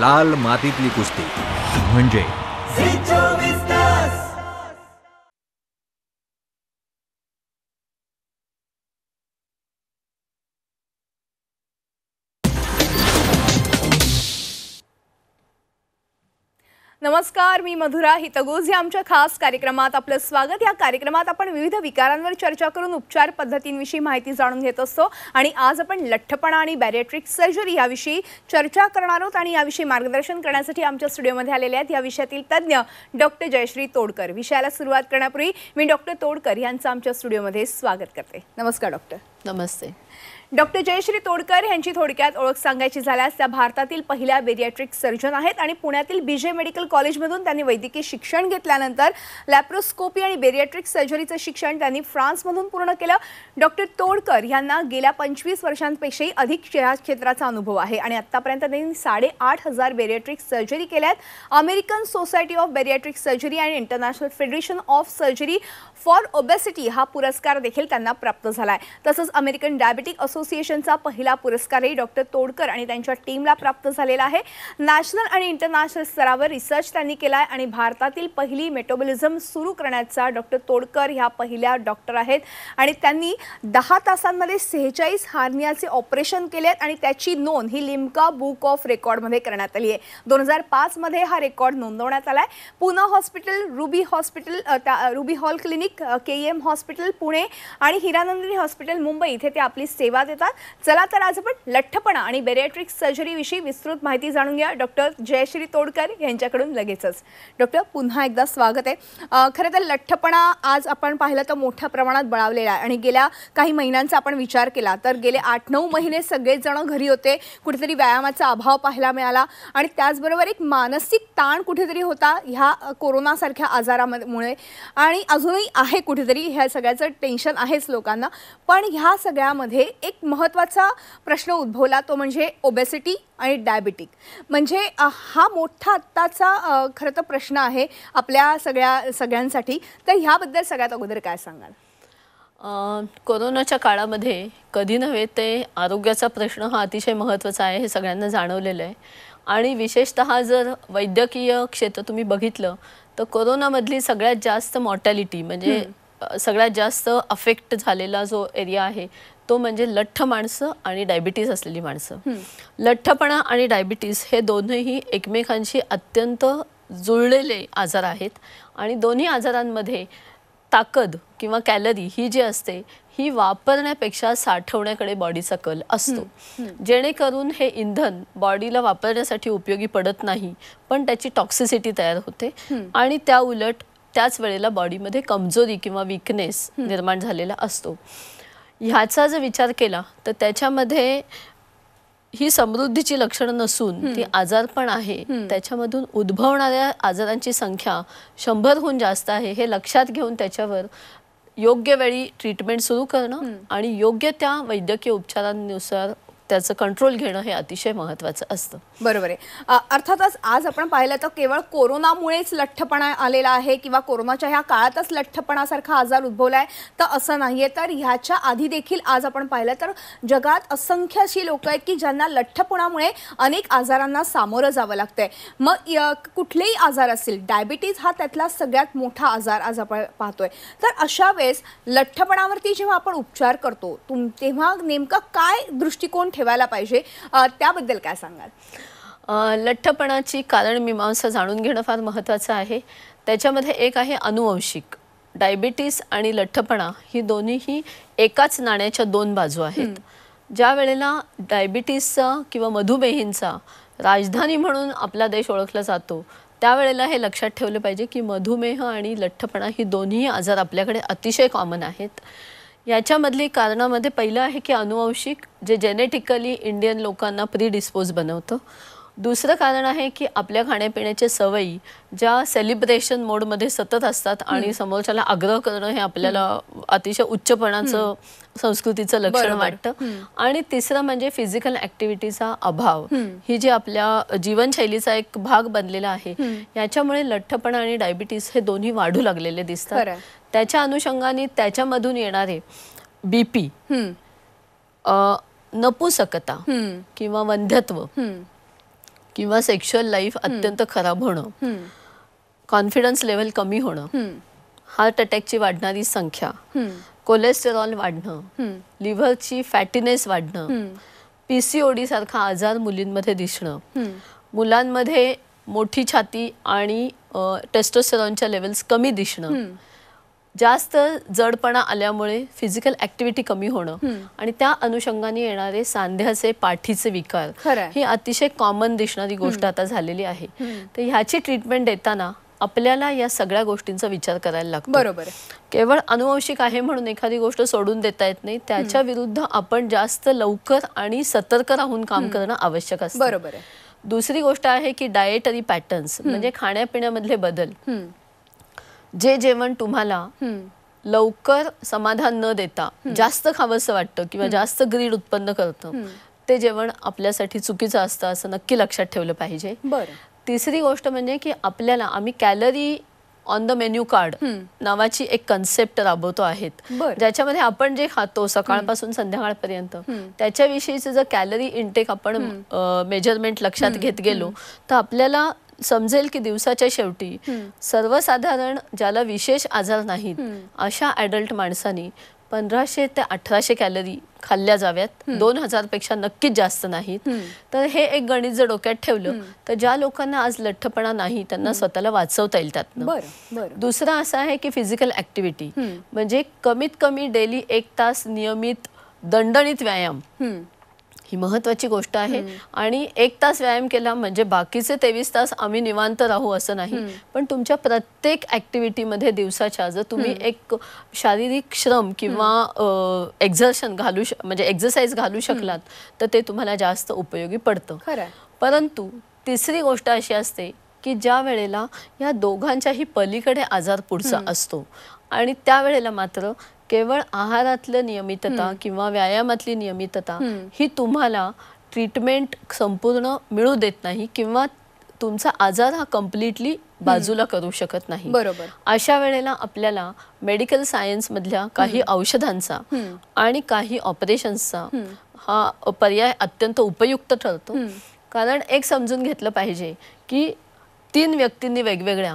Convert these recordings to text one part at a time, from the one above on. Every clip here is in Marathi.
लाल मातीतली कुस्ती म्हणजे नमस्कार मी मधुरा हितगोज या आमच्या खास कार्यक्रमात आपलं स्वागत या कार्यक्रमात आपण विविध विकारांवर चर्चा करून उपचार पद्धतींविषयी माहिती जाणून घेत असतो आणि आज आपण लठ्ठपणा आणि बॅरेट्रिक सर्जरी याविषयी चर्चा करणार आहोत आणि याविषयी मार्गदर्शन करण्यासाठी आमच्या स्टुडिओमध्ये आलेले आहेत या विषयातील तज्ज्ञ डॉक्टर जयश्री तोडकर विषयाला सुरुवात करण्यापूर्वी मी डॉक्टर तोडकर यांचं आमच्या स्टुडिओमध्ये स्वागत करते नमस्कार डॉक्टर नमस्ते डॉक्टर जयश्री तोडकर यांची थोडक्यात ओळख सांगायची झाल्यास त्या भारतातील पहिल्या बेरियाट्रिक सर्जन आहेत आणि पुण्यातील बीजे मेडिकल कॉलेजमधून त्यांनी वैद्यकीय शिक्षण घेतल्यानंतर लॅप्रोस्कोपी आणि बेरियाट्रिक सर्जरीचं शिक्षण त्यांनी फ्रान्समधून पूर्ण केलं डॉक्टर तोडकर यांना गेल्या पंचवीस वर्षांपेक्षाही अधिक या क्षेत्राचा अनुभव आहे आणि आत्तापर्यंत त्यांनी साडेआठ हजार बेरियाट्रिक सर्जरी केल्यात American society of bariatric surgery and international federation of surgery for obesity हा पुरस्कार देखील त्यांना प्राप्त झाला आहे तसंच अमेरिकन डायबेटिक असो असोसिएशनचा पहिला पुरस्कारही डॉक्टर तोडकर आणि त्यांच्या टीमला प्राप्त झालेला आहे नॅशनल आणि इंटरनॅशनल स्तरावर रिसर्च त्यांनी केला आहे आणि भारतातील पहिली मेटोबॉलिझम सुरू करण्याचा डॉक्टर तोडकर ह्या पहिल्या डॉक्टर आहेत आणि त्यांनी दहा तासांमध्ये सेहेचाळीस हार्नियाचे ऑपरेशन केले आहेत आणि त्याची नोंद ही लिमका बुक ऑफ रेकॉर्डमध्ये करण्यात आली आहे दोन हजार पाचमध्ये हा रेकॉर्ड नोंदवण्यात आला आहे Poona hospital Ruby hospital Ruby hall clinic K M hospital Pune आणि हिरानंदिनी हॉस्पिटल मुंबई इथे ते आपली सेवा देतात चला तर आज आपण लठ्ठपणा आणि बेरियाट्रिक सर्जरीविषयी विस्तृत माहिती जाणून घ्या डॉक्टर जयश्री तोडकर यांच्याकडून लगेचच डॉक्टर पुन्हा एकदा स्वागत आहे खरं तर लठ्ठपणा आज आपण पाहिलं तर मोठ्या प्रमाणात बळावलेला आहे आणि गेल्या काही महिन्यांचा आपण विचार केला तर गेले आठ नऊ महिने सगळेच जण घरी होते कुठेतरी व्यायामाचा अभाव पाहायला मिळाला आणि त्याचबरोबर एक मानसिक ताण कुठेतरी होता ह्या कोरोनासारख्या आजारामुळे आणि अजूनही आहे कुठेतरी ह्या सगळ्याचं टेन्शन आहेच लोकांना पण ह्या सगळ्यामध्ये एक एक महत्त्वाचा प्रश्न उद्भवला तो म्हणजे ओबेसिटी आणि डायबिटिक म्हणजे हा मोठा आत्ताचा खरं तर प्रश्न आहे आपल्या सगळ्या सगळ्यांसाठी तर ह्याबद्दल सगळ्यात अगोदर काय सांगाल कोरोनाच्या काळामध्ये कधी नव्हे ते आरोग्याचा प्रश्न हा अतिशय महत्त्वाचा आहे हे सगळ्यांना जाणवलेलं आहे आणि विशेषत जर वैद्यकीय क्षेत्र तुम्ही बघितलं तर कोरोनामधली सगळ्यात जास्त मॉर्टॅलिटी म्हणजे सगळ्यात जास्त अफेक्ट झालेला जो एरिया आहे तो म्हणजे लठ्ठ माणसं आणि डायबिटीज असलेली माणसं लठ्ठपणा आणि डायबिटीज हे दोन्हीही एकमेकांशी अत्यंत जुळलेले आजार आहेत आणि दोन्ही आजारांमध्ये ताकद किंवा कॅलरी ही जी असते ही वापरण्यापेक्षा साठवण्याकडे बॉडीचा कल असतो जेणेकरून हे इंधन बॉडीला वापरण्यासाठी उपयोगी पडत नाही पण त्याची टॉक्सिसिटी तयार होते आणि त्या उलट त्याच वेळेला बॉडीमध्ये कमजोरी किंवा वीकनेस निर्माण झालेला असतो ह्याचा जर विचार केला तर त्याच्यामध्ये ही समृद्धीची लक्षणं नसून ती आजार पण आहे त्याच्यामधून उद्भवणाऱ्या आजारांची संख्या शंभरहून जास्त आहे हे लक्षात घेऊन त्याच्यावर योग्य वेळी ट्रीटमेंट सुरू करणं आणि योग्य त्या वैद्यकीय उपचारांनुसार त्याचं कंट्रोल घेणं हे अतिशय महत्त्वाचं असतं बरोबर आहे अर्थातच आज आपण पाहिलं तर केवळ कोरोनामुळेच लठ्ठपणा आलेला आहे किंवा कोरोनाच्या ह्या काळातच लठ्ठपणासारखा आजार उद्भवला आहे तर असं नाही आहे तर ह्याच्या आधी देखील आज आपण पाहिलं तर जगात असंख्य अशी लोकं आहेत की ज्यांना लठ्ठपणामुळे अनेक आजारांना सामोरं जावं लागतंय मग कुठलेही आजार असतील डायबिटीज हा त्यातला सगळ्यात मोठा आजार आज आपण पाहतोय तर अशा वेळेस लठ्ठपणावरती जेव्हा आपण उपचार करतो तुम तेव्हा नेमका काय दृष्टिकोन ठेवायला पाहिजे त्याबद्दल काय सांगाल लठ्ठपणाची कारण मीमांसा जाणून घेणं फार महत्वाचं आहे त्याच्यामध्ये एक आहे अनुवंशिक डायबिटीस आणि लठ्ठपणा ही दोन्हीही एकाच नाण्याच्या दोन बाजू आहेत ज्या वेळेला डायबिटीसचा किंवा मधुमेहींचा राजधानी म्हणून आपला देश ओळखला जातो त्यावेळेला हे लक्षात ठेवलं पाहिजे की मधुमेह आणि लठ्ठपणा ही दोन्ही आजार आपल्याकडे अतिशय कॉमन आहेत याच्यामधली कारणामध्ये पहिलं आहे की अनुवंशिक जे जेनेटिकली इंडियन लोकांना प्रीडिस्पोज बनवतं दुसरं कारण आहे की आपल्या खाण्यापिण्याच्या सवयी ज्या सेलिब्रेशन मोडमध्ये सतत असतात आणि समोरच्याला आग्रह करणं हे आपल्याला अतिशय उच्चपणाचं संस्कृतीचं लक्षण वाटतं आणि तिसरं म्हणजे फिजिकल ऍक्टिव्हिटीचा अभाव ही जी आपल्या जीवनशैलीचा एक भाग बनलेला आहे याच्यामुळे लठ्ठपणा आणि डायबिटीस हे दोन्ही वाढू लागलेले दिसतात त्याच्या अनुषंगाने त्याच्यामधून येणारे बीपी नपुसकता किंवा वंध्यत्व किंवा सेक्शुअल लाईफ अत्यंत खराब होणं कॉन्फिडन्स लेवल कमी होणं हार्ट अटॅकची वाढणारी संख्या कोलेस्टेरॉल वाढणं लिव्हरची फॅटीनेस वाढणं पीसीओडी सारखा आजार मुलींमध्ये दिसणं मुलांमध्ये मोठी छाती आणि टेस्टोस्टेरॉनच्या लेवल्स कमी दिसणं जास्त जडपणा आल्यामुळे फिजिकल ऍक्टिव्हिटी कमी होणं आणि त्या अनुषंगाने येणारे सांध्याचे पाठीचे विकार ही अतिशय कॉमन दिसणारी गोष्ट आता झालेली आहे तर ह्याची ट्रीटमेंट देताना आपल्याला या सगळ्या गोष्टींचा विचार करायला लागतो बरोबर केवळ अनुवंशिक आहे म्हणून एखादी गोष्ट सोडून देता येत नाही त्याच्या विरुद्ध आपण जास्त लवकर आणि सतर्क राहून काम करणं आवश्यक असतं बरोबर दुसरी गोष्ट आहे की डाएटरी पॅटर्न्स म्हणजे खाण्यापिण्यामधले बदल जे जेवण तुम्हाला लवकर समाधान न देता जास्त खावंसं वाटतं किंवा जास्त ग्रीड उत्पन्न करतं ते जेवण आपल्यासाठी चुकीचं असतं असं नक्की लक्षात ठेवलं पाहिजे तिसरी गोष्ट म्हणजे की आपल्याला आम्ही calorie on the menu card नावाची एक कन्सेप्ट राबवतो आहेत ज्याच्यामध्ये आपण जे खातो सकाळपासून संध्याकाळपर्यंत त्याच्याविषयीचं जर कॅलरी इनटेक आपण मेजरमेंट लक्षात घेत गेलो तर आपल्याला समजेल की दिवसाच्या शेवटी सर्वसाधारण ज्याला विशेष आजार नाहीत अशा ऍडल्ट माणसांनी पंधराशे ते अठराशे कॅलरी खाल्ल्या जाव्यात दोन हजार पेक्षा नक्कीच जास्त नाहीत तर हे एक गणित जर डोक्यात ठेवलं तर ज्या लोकांना आज लठ्ठपणा नाही त्यांना स्वतःला वाचवता येईल त्यात दुसरा असं आहे की फिजिकल ऍक्टिव्हिटी म्हणजे कमीत कमी डेली एक तास नियमित दणदणीत व्यायाम ही महत्वाची गोष्ट आहे आणि एक तास व्यायाम केला म्हणजे बाकीचे तेवीस तास आम्ही निवांत राहू असं नाही पण तुमच्या प्रत्येक ऍक्टिव्हिटीमध्ये दिवसाच्या जर तुम्ही एक शारीरिक श्रम किंवा एक्झर्शन घालू म्हणजे एक्सरसाइज घालू शकलात तर ते तुम्हाला जास्त उपयोगी पडतं परंतु तिसरी गोष्ट अशी असते की ज्या वेळेला या दोघांच्याही पलीकडे आजार पुढचा असतो आणि त्यावेळेला मात्र केवळ आहारातलं नियमितता किंवा व्यायामातली नियमितता ही तुम्हाला ट्रीटमेंट संपूर्ण मिळू देत नाही किंवा तुमचा आजार हा कम्प्लिटली बाजूला करू शकत नाही बरोबर अशा वेळेला आपल्याला मेडिकल सायन्स मधल्या काही औषधांचा आणि काही ऑपरेशन्सचा हा पर्याय अत्यंत उपयुक्त ठरतो कारण एक समजून घेतलं पाहिजे की तीन व्यक्तींनी वेगवेगळ्या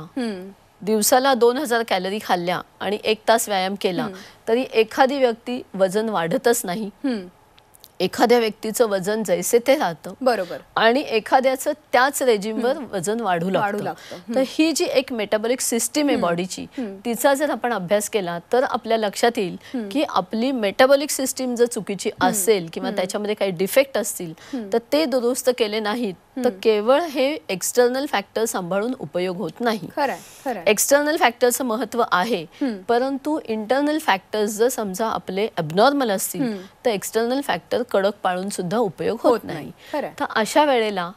दिवसाला दोन हजार कॅलरी खाल्ल्या आणि एक तास व्यायाम केला तरी एखादी व्यक्ती वजन वाढतच नाही एखाद्या व्यक्तीचं वजन जैसे ते राहतं बरोबर आणि एखाद्याचं त्याच रेजिमवर वजन वाढू लागतं तर ही जी एक मेटाबॉलिक सिस्टीम आहे बॉडीची तिचा जर आपण अभ्यास केला तर आपल्या लक्षात येईल की आपली मेटाबॉलिक सिस्टीम जर चुकीची असेल किंवा त्याच्यामध्ये काही डिफेक्ट असतील तर ते दुरुस्त केले नाहीत तर केवळ हे एक्सटर्नल फॅक्टर सांभाळून उपयोग होत नाही एक्सटर्नल फॅक्टरचं महत्व आहे परंतु इंटरनल फॅक्टर्स जर समजा आपले अबनॉर्मल असतील तर एक्सटर्नल फॅक्टर कडक पाळून सुद्धा उपयोग होत नाही तर अशा वेळेला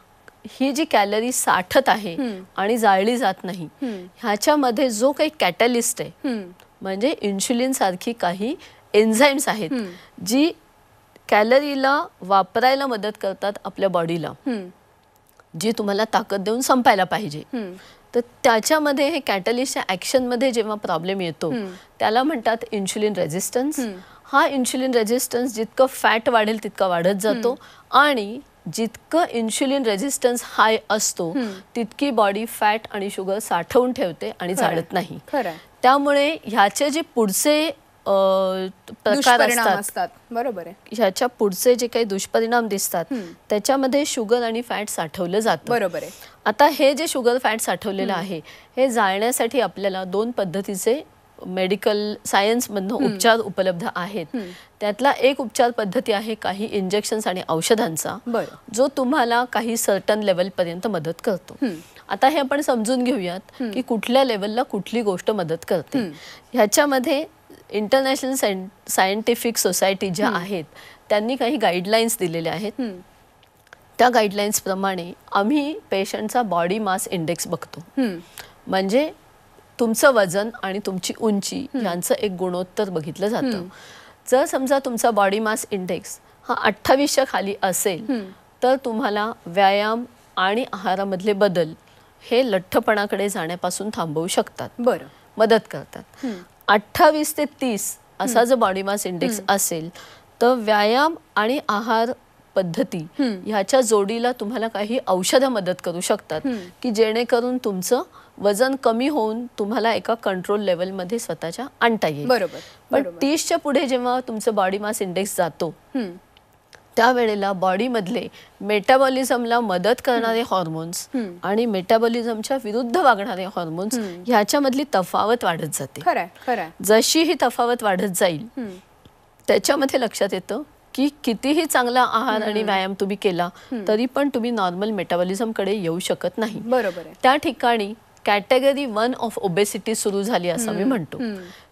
ही जी कॅलरी साठत आहे आणि जाळली जात नाही ह्याच्यामध्ये जो काही कॅटलिस्ट आहे म्हणजे इन्शुलिन सारखी काही एन्झाईम्स आहेत जी कॅलरीला वापरायला मदत करतात आपल्या बॉडीला जे तुम्हाला ताकद देऊन संपायला पाहिजे तर त्याच्यामध्ये हे कॅटलिस्टच्या मध्ये जेव्हा प्रॉब्लेम येतो त्याला म्हणतात इन्शुलिन रेझिस्टन्स हा इन्शुलिन रेझिस्टन्स जितकं फॅट वाढेल तितका वाढत जातो आणि जितकं इन्शुलिन रेझिस्टन्स हाय असतो तितकी बॉडी फॅट आणि शुगर साठवून ठेवते आणि जाळत नाही त्यामुळे ह्याचे जे पुढचे प्रकार असतात बरोबर आहे ह्याच्या पुढचे जे काही दुष्परिणाम दिसतात त्याच्यामध्ये शुगर आणि फॅट साठवलं जातं बरोबर आहे आता हे जे शुगर फॅट साठवलेलं आहे हे जाळण्यासाठी आपल्याला दोन पद्धतीचे मेडिकल सायन्स सायन्समधनं उपचार उपलब्ध आहेत त्यातला एक उपचार पद्धती आहे काही इंजेक्शन आणि औषधांचा जो तुम्हाला काही सर्टन लेवल पर्यंत मदत करतो आता हे आपण समजून घेऊयात की कुठल्या लेवलला कुठली गोष्ट मदत करते ह्याच्यामध्ये इंटरनॅशनल सायंटिफिक सोसायटी ज्या आहेत त्यांनी काही गाईडलाईन्स दिलेल्या आहेत त्या गाईडलाईन्सप्रमाणे आम्ही पेशंटचा बॉडी मास इंडेक्स बघतो म्हणजे तुमचं वजन आणि तुमची उंची यांचं एक गुणोत्तर बघितलं जातं जर समजा तुमचा बॉडी मास इंडेक्स हा अठ्ठावीसच्या खाली असेल तर तुम्हाला व्यायाम आणि आहारामधले बदल हे लठ्ठपणाकडे जाण्यापासून थांबवू शकतात बरं मदत करतात अठ्ठावीस ते तीस असा जर बॉडी मास इंडेक्स असेल तर व्यायाम आणि आहार पद्धती ह्याच्या जोडीला तुम्हाला काही औषधं मदत करू शकतात की जेणेकरून तुमचं वजन कमी होऊन तुम्हाला एका कंट्रोल लेवलमध्ये स्वतःच्या आणता येईल बरोबर पण तीसच्या पुढे जेव्हा तुमचं बॉडी मास इंडेक्स जातो त्यावेळेला बॉडीमधले मेटाबॉलिझमला मदत करणारे हॉर्मोन्स आणि मेटाबॉलिझमच्या विरुद्ध वागणारे हॉर्मोन्स ह्याच्यामधली तफावत वाढत जाते जशी ही तफावत वाढत जाईल त्याच्यामध्ये लक्षात येतं की कितीही चांगला आहार आणि व्यायाम तुम्ही केला तरी पण तुम्ही नॉर्मल मेटाबॉलिझमकडे येऊ शकत नाही बरोबर त्या ठिकाणी कॅटेगरी वन ऑफ ओबेसिटी सुरू झाली असं मी म्हणतो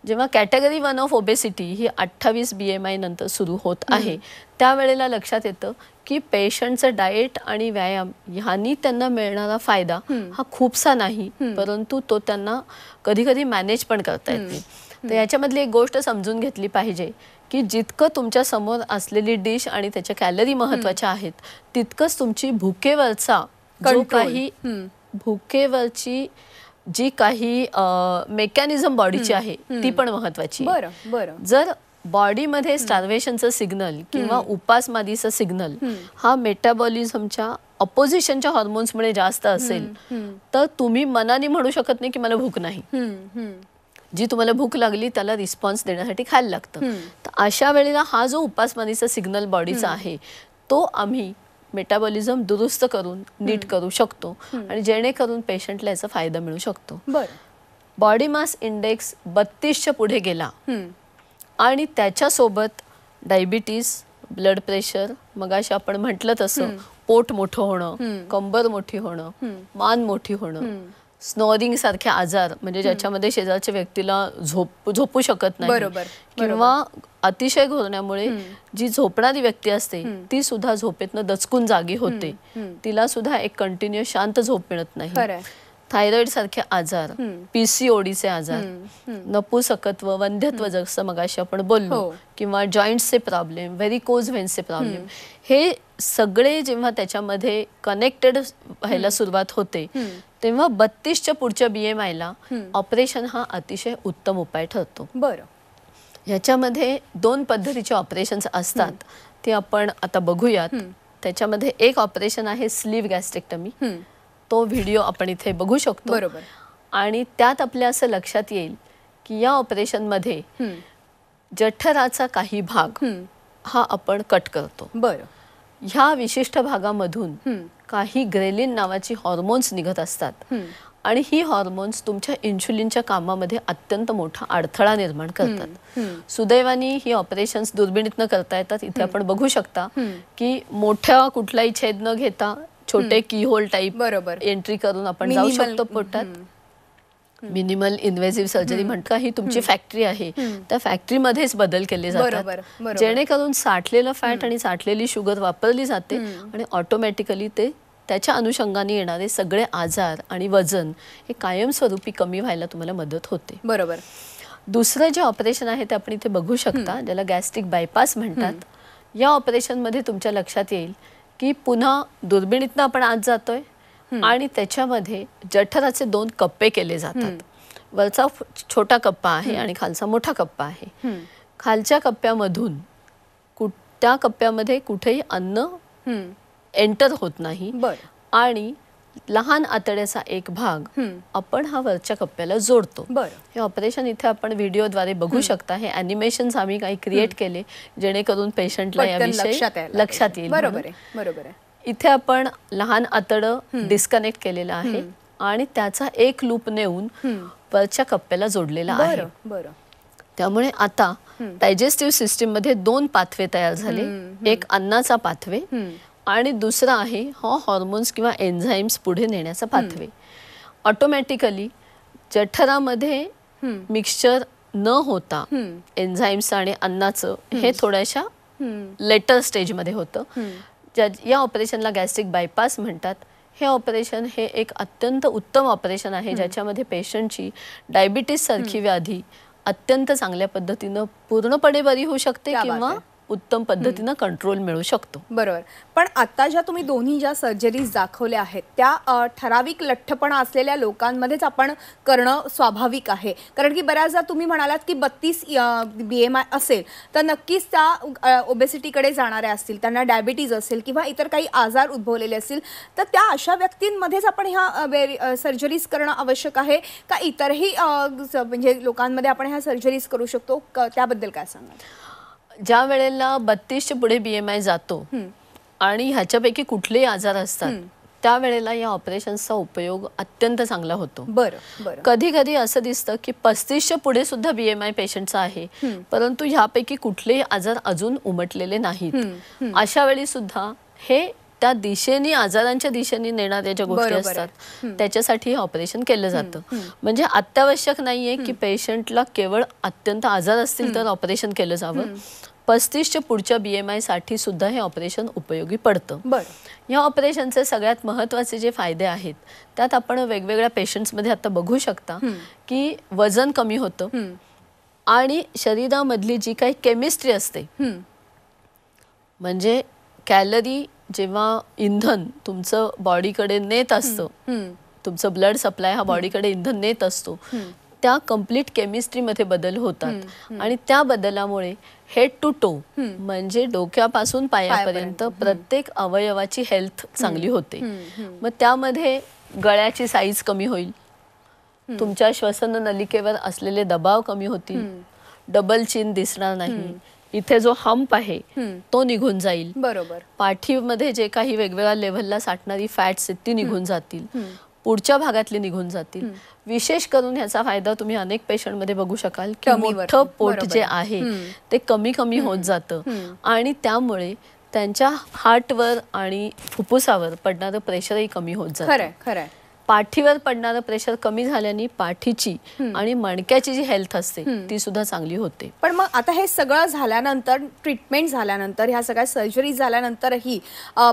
जेव्हा कॅटेगरी वन ऑफ ओबेसिटी ही अठ्ठावीस बी एम आय नंतर सुरू होत आहे त्यावेळेला लक्षात येतं की पेशंटचं डाएट आणि व्यायाम ह्यांनी त्यांना मिळणारा फायदा हा खूपसा नाही परंतु तो त्यांना कधी कधी मॅनेज पण करता येते तर याच्यामधली एक गोष्ट समजून घेतली पाहिजे की जितकं तुमच्या समोर असलेली डिश आणि त्याच्या कॅलरी महत्वाच्या आहेत तितकंच तुमची भुकेवरचा काही भुकेवरची जी काही मेकॅनिझम बॉडीची आहे ती पण महत्वाची जर बॉडीमध्ये स्टार्वेशनचं सिग्नल किंवा उपासमादीचा सिग्नल हा मेटाबॉलिझमच्या अपोजिशनच्या हॉर्मोन्समुळे जास्त असेल तर तुम्ही मनाने म्हणू शकत नाही की मला भूक नाही जी तुम्हाला भूक लागली त्याला रिस्पॉन्स देण्यासाठी खायला लागतं तर अशा वेळेला हा जो उपासमानीचा सिग्नल बॉडीचा आहे तो आम्ही मेटाबॉलिझम दुरुस्त करून नीट करू शकतो आणि जेणेकरून पेशंटला याचा फायदा मिळू शकतो बॉडी मास इंडेक्स बत्तीसच्या पुढे गेला आणि त्याच्यासोबत डायबिटीज ब्लड प्रेशर मग मगाशी आपण म्हंटल तसं पोट मोठं होणं कंबर मोठी होणं मान मोठी होणं स्नोरिंग सारखे आजार म्हणजे ज्याच्यामध्ये शेजारच्या व्यक्तीला झोप झोपू शकत नाही बरोबर किंवा अतिशय घोरण्यामुळे जी झोपणारी व्यक्ती असते ती सुद्धा झोपेतनं दचकून जागी होते तिला सुद्धा एक कंटिन्युअस शांत झोप मिळत नाही थायरॉइड सारखे आजार पीसीओडीचे आजार नपुसकत्व वंध्यत्व जसं मगाशी आपण बोललो हो. किंवा जॉईंटचे प्रॉब्लेम व्हेरी व्हेरिकोज व्हेन्सचे प्रॉब्लेम हे सगळे जेव्हा त्याच्यामध्ये कनेक्टेड व्हायला सुरुवात होते तेव्हा बत्तीसच्या पुढच्या बीएमआयला ऑपरेशन हा अतिशय उत्तम उपाय ठरतो बरं ह्याच्यामध्ये दोन पद्धतीचे ऑपरेशन्स असतात ते आपण आता बघूयात त्याच्यामध्ये एक ऑपरेशन आहे स्लीव गॅस्ट्रेक्टमी तो व्हिडिओ आपण इथे बघू शकतो बरोबर आणि त्यात आपल्या असं लक्षात येईल की या मध्ये जठराचा काही भाग हा आपण कट करतो बर ह्या विशिष्ट भागामधून काही ग्रेलिन नावाची हॉर्मोन्स निघत असतात आणि ही हॉर्मोन्स तुमच्या इन्शुलिनच्या कामामध्ये अत्यंत मोठा अडथळा निर्माण करतात सुदैवाने ही ऑपरेशन्स दुर्बिणीतनं करता येतात इथे आपण बघू शकता की मोठ्या कुठलाही छेद न घेता छोटे की होल टाईप बरोबर एंट्री करून आपण जाऊ शकतो पोटात मिनिमल इन्व्हेसिव्ह सर्जरी म्हणता ही तुमची फॅक्टरी आहे त्या फॅक्टरीमध्येच बदल केले जातात जेणेकरून साठलेलं फॅट आणि साठलेली शुगर वापरली जाते आणि ऑटोमॅटिकली ते त्याच्या अनुषंगाने येणारे सगळे आजार आणि वजन हे कायमस्वरूपी कमी व्हायला तुम्हाला मदत होते बरोबर दुसरं जे ऑपरेशन आहे ते आपण इथे बघू शकता ज्याला गॅस्ट्रिक बायपास म्हणतात या ऑपरेशनमध्ये तुमच्या लक्षात येईल की पुन्हा दुर्बिणीतनं आपण आत जातोय आणि त्याच्यामध्ये जठराचे दोन कप्पे केले जातात वरचा छोटा कप्पा आहे आणि खालचा मोठा कप्पा आहे खालच्या कप्प्यामधून कुठ त्या कप्प्यामध्ये कुठेही अन्न एंटर होत नाही आणि लहान आतड्याचा एक भाग आपण हा वरच्या कप्प्याला जोडतो हे ऑपरेशन इथे आपण व्हिडिओद्वारे बघू शकता हे अॅनिमेशन आम्ही काही क्रिएट केले जेणेकरून पेशंटला याविषयी लक्षात येईल बरोबर बरोबर इथे आपण लहान आतड डिस्कनेक्ट केलेलं आहे आणि त्याचा एक लूप नेऊन वरच्या कप्प्याला जोडलेला आहे त्यामुळे आता डायजेस्टिव्ह सिस्टीम मध्ये दोन पाथवे तयार झाले एक अन्नाचा पाथवे आणि दुसरा आहे हा हॉर्मोन्स किंवा एन्झाईम्स पुढे नेण्याचा पाथवे ऑटोमॅटिकली जठरामध्ये मिक्सचर न होता एन्झाईम्स आणि अन्नाचं हे थोड्याशा लेटर स्टेजमध्ये होतं ज्या या ऑपरेशनला गॅस्ट्रिक बायपास म्हणतात हे ऑपरेशन हे एक अत्यंत उत्तम ऑपरेशन आहे ज्याच्यामध्ये पेशंटची डायबिटीस सारखी व्याधी अत्यंत चांगल्या पद्धतीनं पूर्णपणे बरी होऊ शकते किंवा उत्तम पद्धतीनं कंट्रोल मिळू शकतो बरोबर पण आता ज्या तुम्ही दोन्ही ज्या सर्जरीज दाखवल्या आहेत त्या ठराविक लठ्ठपणा असलेल्या लोकांमध्येच आपण करणं स्वाभाविक आहे कारण की बऱ्याचदा तुम्ही म्हणालात की बत्तीस बी एम आय असेल तर नक्कीच त्या ओबेसिटीकडे जाणाऱ्या असतील त्यांना डायबिटीज असेल किंवा इतर काही आजार उद्भवलेले असतील तर त्या अशा व्यक्तींमध्येच आपण ह्या सर्जरीज करणं आवश्यक आहे का इतरही म्हणजे लोकांमध्ये आपण ह्या सर्जरीज करू शकतो त्याबद्दल काय सांगाल ज्या वेळेला बत्तीसच्या पुढे बीएमआय जातो आणि ह्याच्यापैकी कुठलेही आजार असतात त्यावेळेला या ऑपरेशनचा उपयोग अत्यंत चांगला होतो बरं कधी कधी असं दिसतं की पस्तीसच्या पुढे सुद्धा बीएमआय पेशंटचा आहे परंतु ह्यापैकी कुठलेही आजार अजून उमटलेले नाहीत अशा वेळी सुद्धा हे त्या दिशेने आजारांच्या दिशेने नेणाऱ्या ज्या गोष्टी असतात त्याच्यासाठी ऑपरेशन केलं जातं म्हणजे अत्यावश्यक नाहीये की पेशंटला केवळ अत्यंत आजार असतील तर ऑपरेशन केलं जावं पस्तीसच्या पुढच्या बी एम साठी सुद्धा हे ऑपरेशन उपयोगी पडतं बरं या ऑपरेशनचे सगळ्यात महत्वाचे जे फायदे आहेत त्यात आपण वेगवेगळ्या पेशंट्समध्ये आता बघू शकता की वजन कमी होतं आणि शरीरामधली जी काही केमिस्ट्री असते म्हणजे कॅलरी जेव्हा इंधन तुमचं बॉडीकडे नेत असतं तुमचं ब्लड सप्लाय हा बॉडीकडे इंधन नेत असतो त्या कम्प्लीट केमिस्ट्रीमध्ये बदल होतात आणि त्या बदलामुळे हेड टू टो म्हणजे डोक्यापासून पायापर्यंत प्रत्येक अवयवाची हेल्थ चांगली होते मग त्यामध्ये गळ्याची साईज कमी होईल तुमच्या श्वसन नलिकेवर असलेले दबाव कमी होतील डबल चिन दिसणार नाही इथे जो हम्प आहे तो निघून जाईल बरोबर पाठीमध्ये जे काही वेगवेगळ्या लेव्हलला साठणारी फॅट्स ती निघून जातील पुढच्या भागातले निघून जातील विशेष करून ह्याचा फायदा तुम्ही अनेक पेशंटमध्ये बघू शकाल की मोठं पोट जे आहे ते कमी कमी होत जातं आणि त्यामुळे त्यांच्या हार्टवर आणि फुफ्फुसावर पडणारं प्रेशरही कमी होत जातं खरं पाठीवर पडणारं प्रेशर कमी झाल्याने पाठीची आणि मणक्याची जी हेल्थ असते ती सुद्धा चांगली होते पण मग आता हे सगळं झाल्यानंतर ट्रीटमेंट झाल्यानंतर ह्या सगळ्या सर्जरी झाल्यानंतरही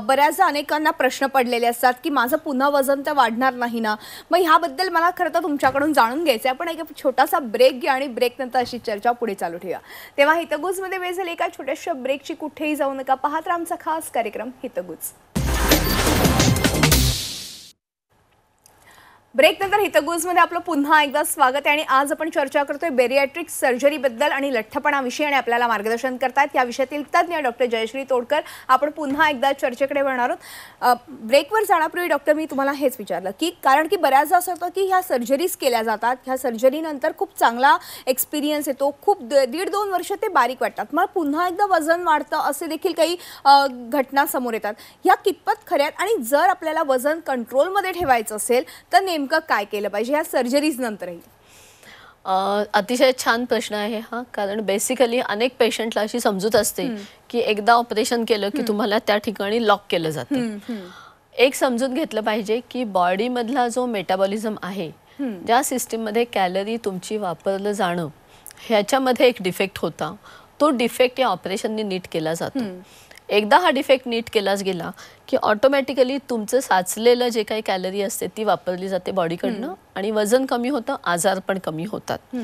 बऱ्याचदा अनेकांना प्रश्न पडलेले असतात की माझं पुन्हा वजन तर वाढणार नाही ना मग ह्याबद्दल मला खरं तर तुमच्याकडून जाणून घ्यायचं आहे आपण एक छोटासा ब्रेक घ्या आणि ब्रेक नंतर अशी चर्चा पुढे चालू ठेवा तेव्हा हितगुजमध्ये वेळ झाली एका छोट्याशा ब्रेकची कुठेही जाऊ नका पाहत आमचा खास कार्यक्रम हितगुज ब्रेक नंतर हितगुजमध्ये आपलं पुन्हा एकदा स्वागत आहे आणि आज आपण चर्चा करतोय बेरियाट्रिक सर्जरीबद्दल आणि लठ्ठपणाविषयी आणि आपल्याला मार्गदर्शन करतात या विषयातील तज्ज्ञ डॉक्टर जयश्री तोडकर आपण पुन्हा एकदा चर्चेकडे वळणार आहोत ब्रेकवर जाण्यापूर्वी डॉक्टर मी तुम्हाला हेच विचारलं की कारण की बऱ्याचदा असं होतं की ह्या सर्जरीज केल्या जातात ह्या सर्जरीनंतर खूप चांगला एक्सपिरियन्स येतो खूप दीड दोन वर्ष ते बारीक वाटतात मग पुन्हा एकदा वजन वाढतं असे देखील काही घटना समोर येतात ह्या कितपत खऱ्यात आणि जर आपल्याला वजन कंट्रोलमध्ये ठेवायचं असेल तर नेम नेमकं काय केलं पाहिजे ह्या सर्जरीज नंतरही अ, अतिशय छान प्रश्न आहे हा कारण बेसिकली अनेक पेशंटला अशी समजूत असते की एकदा ऑपरेशन केलं की तुम्हाला त्या ठिकाणी लॉक केलं जातं एक समजून घेतलं पाहिजे की बॉडी मधला जो मेटाबॉलिझम आहे ज्या मध्ये कॅलरी तुमची वापरलं जाणं ह्याच्यामध्ये एक डिफेक्ट होता तो डिफेक्ट या ऑपरेशनने नीट केला जातो एकदा हा डिफेक्ट नीट केलाच गेला की ऑटोमॅटिकली तुमचं साचलेलं जे काही कॅलरी असते ती वापरली जाते बॉडीकडनं आणि वजन कमी होतं आजार पण कमी होतात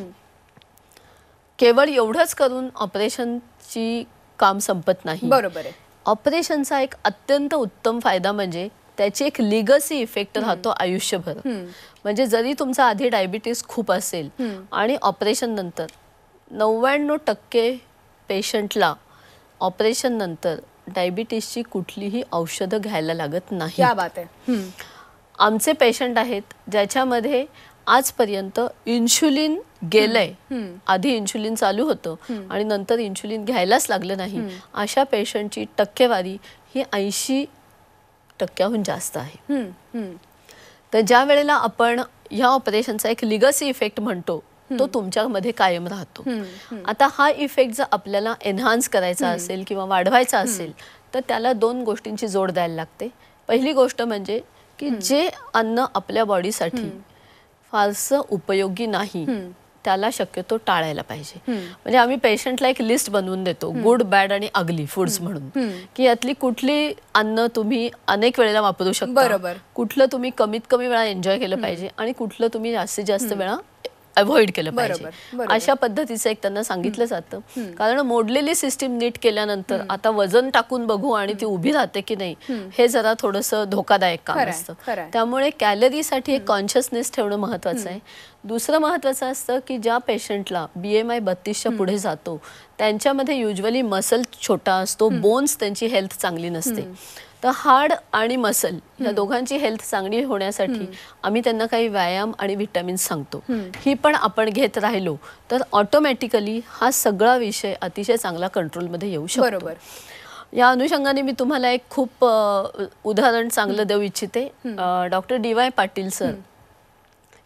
केवळ एवढंच करून ऑपरेशनची काम संपत नाही बरोबर आहे ऑपरेशनचा एक अत्यंत उत्तम फायदा म्हणजे त्याची एक लिगसी इफेक्ट राहतो आयुष्यभर म्हणजे जरी तुमचा आधी डायबिटीस खूप असेल आणि ऑपरेशन नंतर नव्याण्णव टक्के पेशंटला ऑपरेशन नंतर डायबिटीसची कुठलीही औषधं घ्यायला लागत नाही बात आहे आमचे पेशंट आहेत ज्याच्यामध्ये आजपर्यंत इन्शुलिन गेलंय आधी इन्शुलिन चालू होतं आणि नंतर इन्शुलिन घ्यायलाच लागलं नाही अशा पेशंटची टक्केवारी ही ऐंशी टक्क्याहून जास्त आहे तर ज्या वेळेला आपण ह्या ऑपरेशनचा एक लिगसी इफेक्ट म्हणतो तो तुमच्यामध्ये कायम राहतो आता हा इफेक्ट जर आपल्याला एन्हान्स करायचा असेल किंवा वाढवायचा असेल तर त्याला दोन गोष्टींची जोड द्यायला लागते पहिली गोष्ट म्हणजे की जे अन्न आपल्या बॉडीसाठी फारसं उपयोगी नाही त्याला शक्यतो टाळायला पाहिजे म्हणजे आम्ही पेशंटला एक लिस्ट बनवून देतो गुड बॅड आणि अगली फूड्स म्हणून की यातली कुठली अन्न तुम्ही अनेक वेळेला वापरू शकता बरोबर कुठलं तुम्ही कमीत कमी वेळा एन्जॉय केलं पाहिजे आणि कुठलं तुम्ही जास्तीत जास्त वेळा अवॉइड केलं पाहिजे अशा पद्धतीचं एक त्यांना सांगितलं जातं कारण मोडलेली सिस्टीम नीट केल्यानंतर आता वजन टाकून बघू आणि ती उभी राहते की नाही हे जरा थोडंसं धोकादायक काम असतं त्यामुळे कॅलरीसाठी एक कॉन्शियसनेस ठेवणं महत्वाचं आहे दुसरं महत्वाचं असतं की ज्या पेशंटला बी एम आय बत्तीसच्या पुढे जातो त्यांच्यामध्ये युजली मसल छोटा असतो बोन्स त्यांची हेल्थ चांगली नसते तर हाड आणि मसल या दोघांची हेल्थ चांगली होण्यासाठी आम्ही त्यांना काही व्यायाम आणि व्हिटॅमिन सांगतो ही पण आपण घेत राहिलो तर ऑटोमॅटिकली हा सगळा विषय अतिशय चांगला कंट्रोलमध्ये येऊ शकतो बरोबर या अनुषंगाने मी तुम्हाला एक खूप उदाहरण चांगलं देऊ इच्छिते doctor D Y Patil sir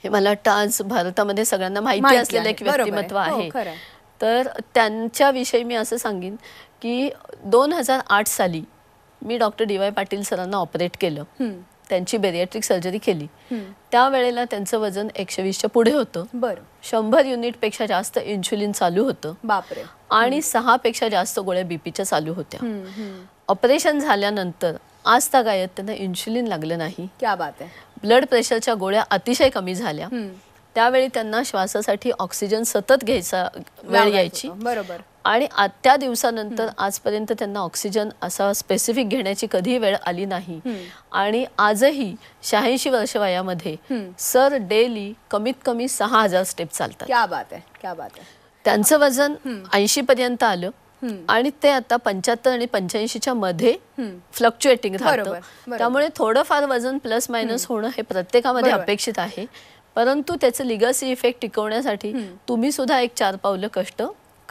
हे मला वाटतं आज भारतामध्ये सगळ्यांना माहिती असलेलं एक व्यक्तिमत्व हो, आहे तर त्यांच्याविषयी मी असं सांगेन की दोन हजार आठ साली मी डॉक्टर डी वाय पाटील सरांना ऑपरेट केलं त्यांची बेरियाट्रिक सर्जरी केली त्यावेळेला त्यांचं वजन एकशे वीसच्या पुढे होतं बरं शंभर पेक्षा जास्त इन्शुलिन चालू होतं बापरे आणि पेक्षा जास्त गोळ्या बीपीच्या चालू होत्या ऑपरेशन झाल्यानंतर आज तागायत त्यांना इन्शुलिन लागलं नाही क्या बात आहे ब्लड प्रेशरच्या गोळ्या अतिशय कमी झाल्या त्यावेळी त्यांना श्वासासाठी ऑक्सिजन सतत घ्यायचा वेळ यायची बरोबर आणि त्या दिवसानंतर आजपर्यंत त्यांना ऑक्सिजन असा स्पेसिफिक घेण्याची कधीही वेळ आली नाही आणि आजही शहाऐंशी वर्ष वयामध्ये सर डेली कमीत कमी सहा हजार स्टेप चालतात क्या बात आहे क्या बात आहे त्यांचं वजन ऐंशी पर्यंत आलं आणि ते आता पंच्याहत्तर आणि पंच्याऐंशीच्या मध्ये फ्लक्च्युएटिंग राहतं त्यामुळे थोडंफार वजन प्लस मायनस होणं हे प्रत्येकामध्ये अपेक्षित आहे परंतु त्याचं लिगसी इफेक्ट टिकवण्यासाठी तुम्ही सुद्धा एक चार पावलं कष्ट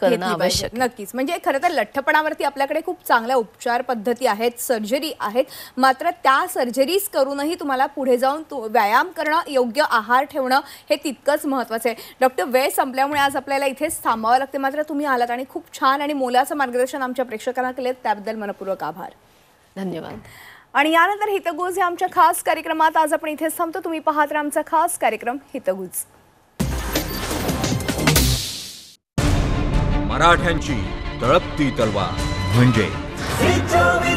करणं आवश्यक नक्कीच म्हणजे खरं तर लठ्ठपणावरती आपल्याकडे खूप चांगल्या उपचार पद्धती आहेत सर्जरी आहेत मात्र त्या सर्जरीज करूनही तुम्हाला पुढे जाऊन व्यायाम करणं योग्य आहार ठेवणं हे तितकंच महत्वाचं आहे डॉक्टर वेळ संपल्यामुळे आज आपल्याला इथेच थांबावं लागते मात्र तुम्ही आलात आणि खूप छान आणि मोलाचं मार्गदर्शन आमच्या प्रेक्षकांना केलं त्याबद्दल मनपूर्वक आभार धन्यवाद आणि यानंतर हितगुज या आमच्या खास कार्यक्रमात आज आपण इथेच थांबतो तुम्ही पाहत आमचा खास कार्यक्रम हितगुज मराठ्यांची तळपती तलवार म्हणजे